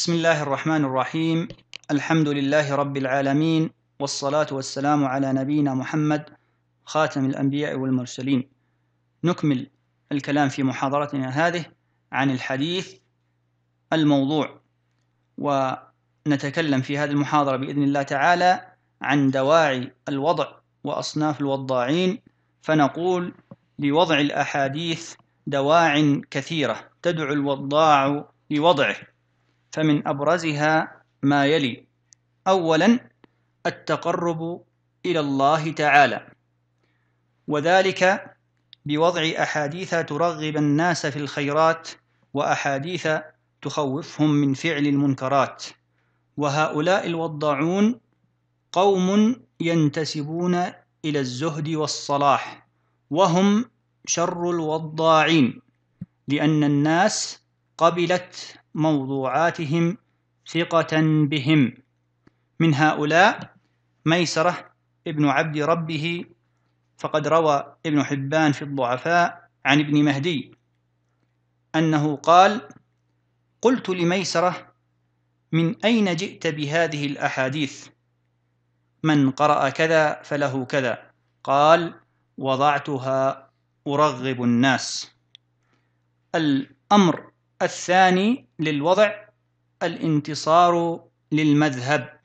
بسم الله الرحمن الرحيم الحمد لله رب العالمين والصلاة والسلام على نبينا محمد خاتم الأنبياء والمرسلين نكمل الكلام في محاضرتنا هذه عن الحديث الموضوع ونتكلم في هذه المحاضرة بإذن الله تعالى عن دواعي الوضع وأصناف الوضاعين فنقول لوضع الأحاديث دواع كثيرة تدعو الوضاع لوضعه فمن أبرزها ما يلي أولا التقرب إلى الله تعالى وذلك بوضع أحاديث ترغب الناس في الخيرات وأحاديث تخوفهم من فعل المنكرات وهؤلاء الوضاعون قوم ينتسبون إلى الزهد والصلاح وهم شر الوضاعين لأن الناس قبلت موضوعاتهم ثقة بهم من هؤلاء ميسرة ابن عبد ربه فقد روى ابن حبان في الضعفاء عن ابن مهدي أنه قال قلت لميسرة من أين جئت بهذه الأحاديث من قرأ كذا فله كذا قال وضعتها أرغب الناس الأمر الثاني للوضع الانتصار للمذهب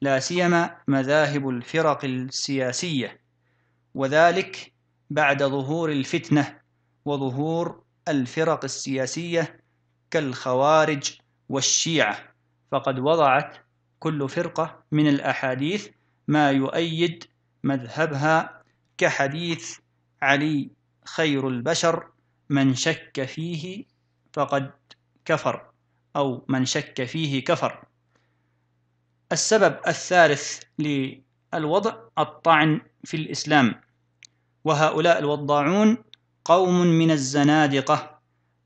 لا سيما مذاهب الفرق السياسية وذلك بعد ظهور الفتنة وظهور الفرق السياسية كالخوارج والشيعة فقد وضعت كل فرقة من الأحاديث ما يؤيد مذهبها كحديث علي خير البشر من شك فيه فقد كفر أو من شك فيه كفر السبب الثالث للوضع الطعن في الإسلام وهؤلاء الوضاعون قوم من الزنادقة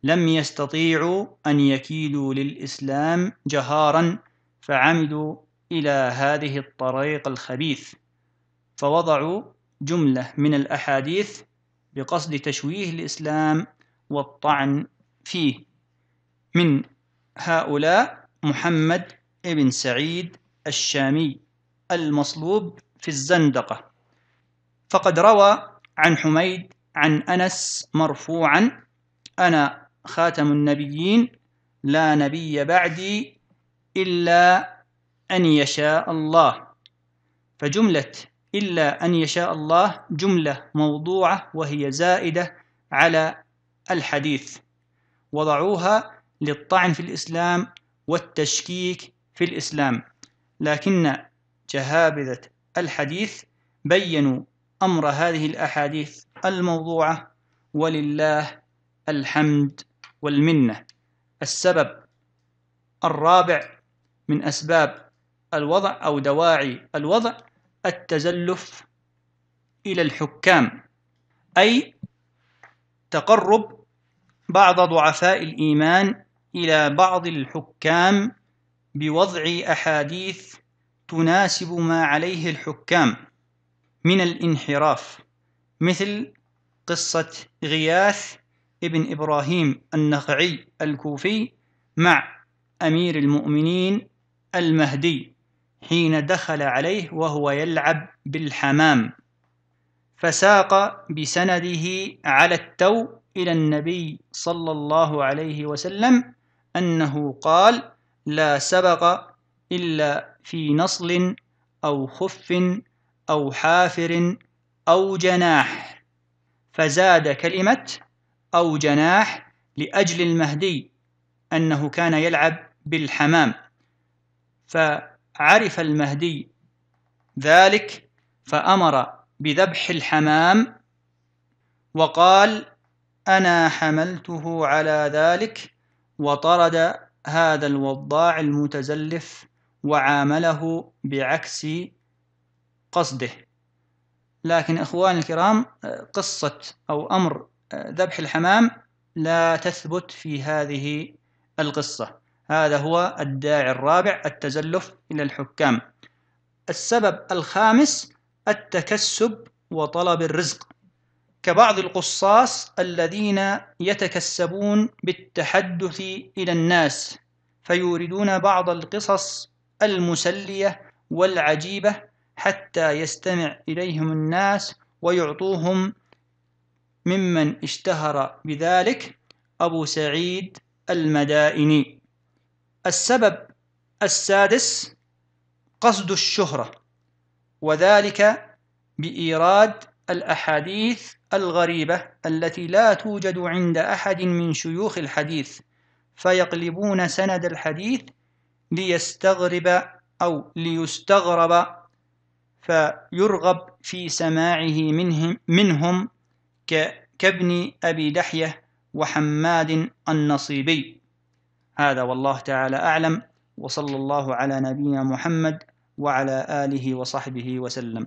لم يستطيعوا أن يكيدوا للإسلام جهارا فعمدوا إلى هذه الطريق الخبيث فوضعوا جملة من الأحاديث بقصد تشويه الإسلام والطعن فيه من هؤلاء محمد بن سعيد الشامي المصلوب في الزندقة فقد روى عن حميد عن أنس مرفوعا أنا خاتم النبيين لا نبي بعدي إلا أن يشاء الله فجملة إلا أن يشاء الله جملة موضوعة وهي زائدة على الحديث وضعوها للطعن في الإسلام والتشكيك في الإسلام لكن جهابذة الحديث بينوا أمر هذه الأحاديث الموضوعة ولله الحمد والمنة السبب الرابع من أسباب الوضع أو دواعي الوضع التزلف إلى الحكام أي تقرب بعض ضعفاء الإيمان إلى بعض الحكام بوضع أحاديث تناسب ما عليه الحكام من الانحراف مثل قصة غياث ابن إبراهيم النخعي الكوفي مع أمير المؤمنين المهدي حين دخل عليه وهو يلعب بالحمام فساق بسنده على التو إلى النبي صلى الله عليه وسلم أنه قال لا سبق إلا في نصل أو خف أو حافر أو جناح فزاد كلمة أو جناح لأجل المهدي أنه كان يلعب بالحمام فعرف المهدي ذلك فأمر بذبح الحمام وقال أنا حملته على ذلك وطرد هذا الوضاع المتزلف وعامله بعكس قصده لكن إخواني الكرام قصة أو أمر آه، ذبح الحمام لا تثبت في هذه القصة هذا هو الداعي الرابع التزلف إلى الحكام السبب الخامس التكسب وطلب الرزق كبعض القصاص الذين يتكسبون بالتحدث إلى الناس فيوردون بعض القصص المسلية والعجيبة حتى يستمع إليهم الناس ويعطوهم ممن اشتهر بذلك أبو سعيد المدائني السبب السادس قصد الشهرة وذلك بإيراد الأحاديث الغريبة التي لا توجد عند أحد من شيوخ الحديث فيقلبون سند الحديث ليستغرب أو ليستغرب فيرغب في سماعه منهم, منهم كابن أبي دحية وحماد النصيبي هذا والله تعالى أعلم وصلى الله على نبينا محمد وعلى آله وصحبه وسلم